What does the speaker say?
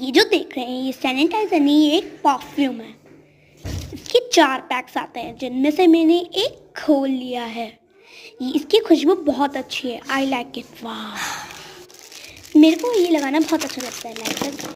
ये जो देख रहे हैं ये सैनिटाइजर नहीं ये एक परफ्यूम है इसके चार पैक्स आते हैं जिनमें से मैंने एक खोल लिया है ये इसकी खुशबू बहुत अच्छी है आई लाइक इट वाह मेरे को ये लगाना बहुत अच्छा लगता है लाइक